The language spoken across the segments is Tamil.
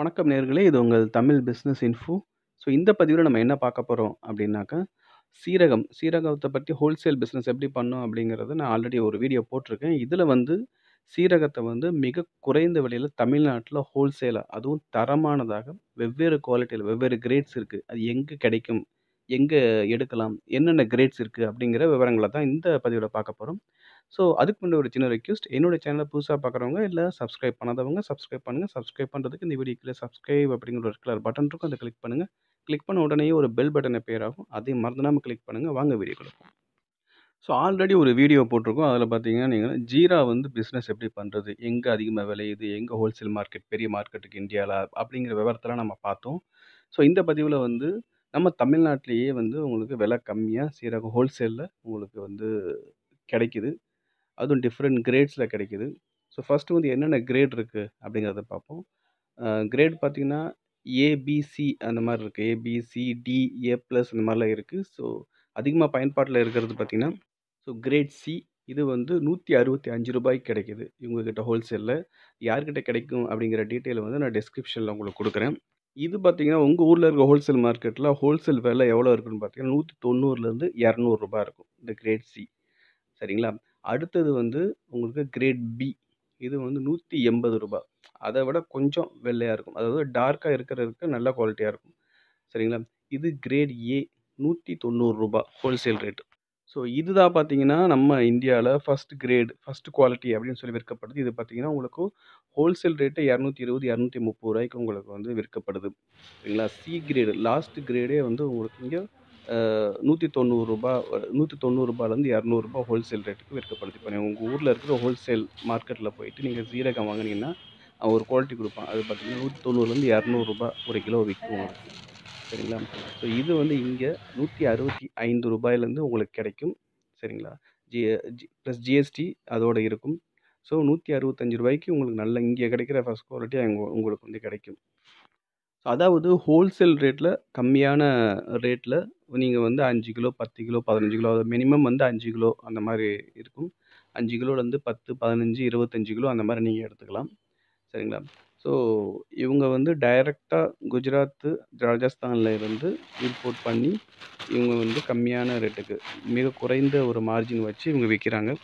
வணக்கம் நேர்களே இது உங்கள் தமிழ் பிஸ்னஸ் இன்ஃபோ ஸோ இந்த பதிவில் நம்ம என்ன பார்க்க போகிறோம் அப்படின்னாக்கா சீரகம் சீரகத்தை பற்றி ஹோல்சேல் பிஸ்னஸ் எப்படி பண்ணும் அப்படிங்கிறத நான் ஆல்ரெடி ஒரு வீடியோ போட்டிருக்கேன் இதில் வந்து சீரகத்தை வந்து மிக குறைந்த விலையில் தமிழ்நாட்டில் ஹோல்சேலாக அதுவும் தரமானதாக வெவ்வேறு குவாலிட்டியில் வெவ்வேறு கிரேட்ஸ் இருக்குது அது எங்கே கிடைக்கும் எங்கே எடுக்கலாம் என்னென்ன கிரேட்ஸ் இருக்குது அப்படிங்கிற விவரங்களை தான் இந்த பதிவில் பார்க்க போகிறோம் ஸோ அதுக்கு முன்ன ஒரு சின்ன ரெக்யூஸ்ட் என்னோடய சேனலை புதுசாக பார்க்குறவங்க இல்லை சப்ஸ்கிரைப் பண்ணாதவங்க சப்ஸ்கிரைப் பண்ணுங்கள் சப்ஸ்கிரைப் பண்ணுறதுக்கு இந்த வீடியோ கீழே சப்ஸ்கிரைப் அப்படிங்கிற ஒரு கலர் பட்டன் இருக்கும் அதை கிளிக் பண்ணுங்கள் கிளிக் பண்ண உடனே ஒரு பெல் பட்டனை பேர் ஆகும் அதையும் மறந்துடாமல் கிளிக் பண்ணுங்கள் வாங்க வீடியோ கொடுப்போம் ஸோ ஆல்ரெடி ஒரு வீடியோ போட்டிருக்கோம் அதில் பார்த்தீங்கன்னா நீங்கள் ஜீரா வந்து பிஸ்னஸ் எப்படி பண்ணுறது எங்கே அதிகமாக விளையுது எங்கே ஹோல்சேல் மார்க்கெட் பெரிய மார்க்கெட்டுக்கு இந்தியாவில் அப்படிங்கிற விவரத்தெல்லாம் நம்ம பார்த்தோம் ஸோ இந்த பதிவில் வந்து நம்ம தமிழ்நாட்டிலேயே வந்து உங்களுக்கு விலை கம்மியாக சீராக ஹோல்சேலில் உங்களுக்கு வந்து கிடைக்கிது அதுவும் டிஃப்ரெண்ட் கிரேட்ஸில் கிடைக்கிது ஸோ ஃபஸ்ட்டு வந்து என்னென்ன கிரேட் இருக்குது அப்படிங்கிறத பார்ப்போம் கிரேட் பார்த்திங்கன்னா ஏபிசி அந்த மாதிரி இருக்குது ஏபிசி டி ஏ ப்ளஸ் இந்த மாதிரிலாம் இருக்குது ஸோ அதிகமாக பயன்பாட்டில் இருக்கிறது பார்த்திங்கன்னா ஸோ கிரேட் சி இது வந்து நூற்றி அறுபத்தி அஞ்சு ரூபாய்க்கு கிடைக்கிது இவங்கக்கிட்ட ஹோல்சேலில் யார்கிட்ட கிடைக்கும் அப்படிங்கிற டீட்டெயில் வந்து நான் டிஸ்கிரிப்ஷனில் உங்களுக்கு கொடுக்குறேன் இது பார்த்திங்கன்னா உங்கள் ஊரில் இருக்க ஹோல்சேல் மார்க்கெட்டில் ஹோல்சேல் விலை எவ்வளோ இருக்குன்னு பார்த்திங்கன்னா நூற்றி தொண்ணூறுலேருந்து இரநூறுபா இருக்கும் இந்த கிரேட் சி சரிங்களா அடுத்தது வந்து உங்களுக்கு கிரேட் பி இது வந்து நூற்றி எண்பது ரூபா அதை விட கொஞ்சம் வெள்ளையாக இருக்கும் அதாவது டார்க்காக இருக்கிறதுக்கு நல்ல குவாலிட்டியாக இருக்கும் சரிங்களா இது கிரேட் ஏ நூற்றி தொண்ணூறுரூபா ஹோல்சேல் ரேட்டு ஸோ இதுதான் பார்த்தீங்கன்னா நம்ம இந்தியாவில் ஃபஸ்ட் கிரேடு ஃபஸ்ட் குவாலிட்டி அப்படின்னு சொல்லி விற்கப்படுது இது பார்த்தீங்கன்னா உங்களுக்கு ஹோல்சேல் ரேட்டு இரநூத்தி இருபது இரநூத்தி முப்பது ரூபாய்க்கு உங்களுக்கு வந்து விற்கப்படுது சரிங்களா சி கிரேடு லாஸ்ட் கிரேடே வந்து உங்களுக்கு இங்கே நூற்றி தொண்ணூறுரூபா நூற்றி தொண்ணூறுரூபாலேருந்து இரநூறுபா ஹோல்சேல் ரேட்டுக்கு விற்கப்படுது இப்போ நீங்கள் உங்கள் ஊரில் இருக்கிற ஹோல்சேல் மார்க்கெட்டில் போயிட்டு நீங்கள் சீரகம் வாங்கினீங்கன்னா அவன் ஒரு குவாலிட்டி கொடுப்பான் அது பார்த்தீங்கன்னா நூற்றி தொண்ணூறுலேருந்து இரநூறுபா ஒரு கிலோ விற்கும் சரிங்களா ஸோ இது வந்து இங்கே நூற்றி அறுபத்தி ஐந்து ரூபாயிலேருந்து உங்களுக்கு கிடைக்கும் சரிங்களா ஜி ஜி ப்ளஸ் ஜிஎஸ்டி அதோடு இருக்கும் ஸோ நூற்றி அறுபத்தஞ்சு ரூபாய்க்கு உங்களுக்கு நல்ல இங்கே கிடைக்கிற ஃபஸ்ட் குவாலிட்டி அங்கே உங்களுக்கு வந்து கிடைக்கும் அதாவது ஹோல்சேல் ரேட்டில் கம்மியான ரேட்டில் நீங்கள் வந்து அஞ்சு கிலோ பத்து கிலோ பதினஞ்சு கிலோ மினிமம் வந்து அஞ்சு கிலோ அந்த மாதிரி இருக்கும் அஞ்சு கிலோலேருந்து பத்து பதினஞ்சு இருபத்தஞ்சி கிலோ அந்த மாதிரி நீங்கள் எடுத்துக்கலாம் சரிங்களா ஸோ இவங்க வந்து டைரெக்டாக குஜராத்து ராஜஸ்தானில் இருந்து இம்போர்ட் பண்ணி இவங்க வந்து கம்மியான ரேட்டுக்கு மிக குறைந்த ஒரு மார்ஜின் வச்சு இவங்க விற்கிறாங்க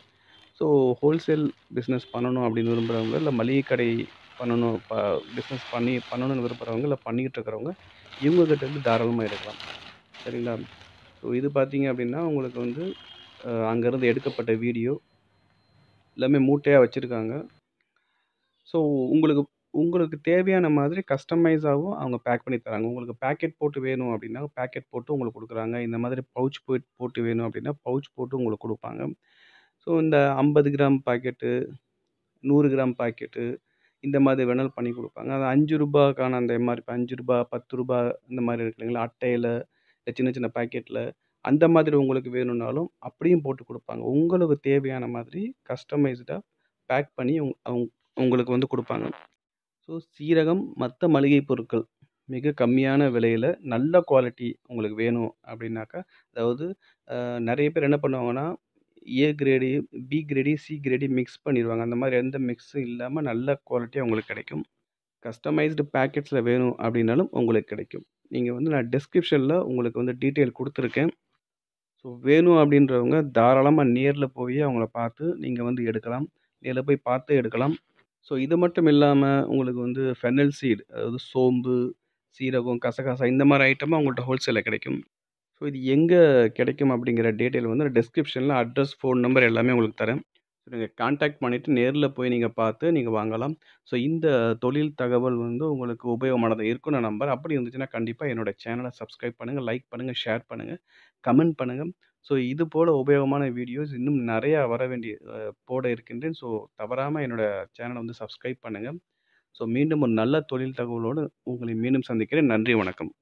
ஸோ ஹோல்சேல் பிஸ்னஸ் பண்ணணும் அப்படின்னு விரும்புகிறவங்க இல்லை மளிகை கடை பண்ணணும் ப பிஸ்னஸ் பண்ணி பண்ணணும்னு விரும்புகிறவங்க இல்லை பண்ணிக்கிட்டு இருக்கிறவங்க இவங்ககிட்ட தாராளமாக எடுக்கலாம் சரிங்களா ஸோ இது பார்த்தீங்க அப்படின்னா உங்களுக்கு வந்து அங்கேருந்து எடுக்கப்பட்ட வீடியோ எல்லாமே மூட்டையாக வச்சுருக்காங்க ஸோ உங்களுக்கு உங்களுக்கு தேவையான மாதிரி கஸ்டமைஸாகவும் அவங்க பேக் பண்ணி தராங்க உங்களுக்கு பேக்கெட் போட்டு வேணும் அப்படின்னா பேக்கெட் போட்டு உங்களுக்கு கொடுக்குறாங்க இந்த மாதிரி பவுச் போய் போட்டு வேணும் அப்படின்னா பவுச் போட்டு உங்களுக்கு கொடுப்பாங்க ஸோ இந்த ஐம்பது கிராம் பாக்கெட்டு நூறு கிராம் பாக்கெட்டு இந்த மாதிரி வேணாலும் பண்ணி கொடுப்பாங்க அது அஞ்சு ரூபாய்க்கான அந்த எம்ஆர்பி அஞ்சு ரூபா பத்து ரூபா இந்த மாதிரி இல்லைங்களா அட்டையில் சின்ன சின்ன பாக்கெட்டில் அந்த மாதிரி உங்களுக்கு வேணும்னாலும் அப்படியும் போட்டு கொடுப்பாங்க உங்களுக்கு தேவையான மாதிரி கஸ்டமைஸ்டாக பேக் பண்ணி உங் உங்களுக்கு வந்து கொடுப்பாங்க ஸோ சீரகம் மற்ற மளிகை பொருட்கள் மிக கம்மியான விலையில் நல்ல குவாலிட்டி உங்களுக்கு வேணும் அப்படின்னாக்கா அதாவது நிறைய பேர் என்ன பண்ணுவாங்கன்னா A grade B grade C grade mix பண்ணிடுவாங்க அந்த மாதிரி எந்த மிக்ஸும் இல்லாமல் நல்ல குவாலிட்டியாக உங்களுக்கு கிடைக்கும் கஸ்டமைஸ்டு பேக்கெட்ஸில் வேணும் அப்படின்னாலும் உங்களுக்கு கிடைக்கும் நீங்கள் வந்து நான் டிஸ்கிரிப்ஷனில் உங்களுக்கு வந்து டீட்டெயில் கொடுத்துருக்கேன் ஸோ வேணும் அப்படின்றவங்க தாராளமாக நேரில் போய் அவங்கள பார்த்து நீங்கள் வந்து எடுக்கலாம் நேரில் போய் பார்த்து எடுக்கலாம் ஸோ இது மட்டும் இல்லாமல் உங்களுக்கு வந்து ஃபெனல் சீடு அதாவது சோம்பு சீரகம் கசகசா இந்த மாதிரி ஐட்டமாக உங்கள்கிட்ட ஹோல்சேலில் கிடைக்கும் ஸோ இது எங்கே கிடைக்கும் அப்படிங்கிற டீட்டெயில் வந்து டிஸ்கிரிப்ஷனில் அட்ரஸ் ஃபோன் நம்பர் எல்லாமே உங்களுக்கு தரேன் ஸோ நீங்கள் காண்டாக்ட் பண்ணிவிட்டு நேரில் போய் நீங்கள் பார்த்து நீங்கள் வாங்கலாம் ஸோ இந்த தொழில் தகவல் வந்து உங்களுக்கு உபயோகமானதாக இருக்கும்னு நான் நம்பர் அப்படி இருந்துச்சுன்னா கண்டிப்பாக என்னோடய சேனலை சப்ஸ்கிரைப் பண்ணுங்கள் லைக் பண்ணுங்கள் ஷேர் பண்ணுங்கள் கமெண்ட் பண்ணுங்கள் ஸோ இது போல் உபயோகமான வீடியோஸ் இன்னும் நிறையா வர வேண்டிய போட இருக்கின்றேன் ஸோ தவறாமல் என்னோடய சேனலை வந்து சப்ஸ்கிரைப் பண்ணுங்கள் ஸோ மீண்டும் ஒரு நல்ல தொழில் தகவலோடு உங்களை மீண்டும் சந்திக்கிறேன் நன்றி வணக்கம்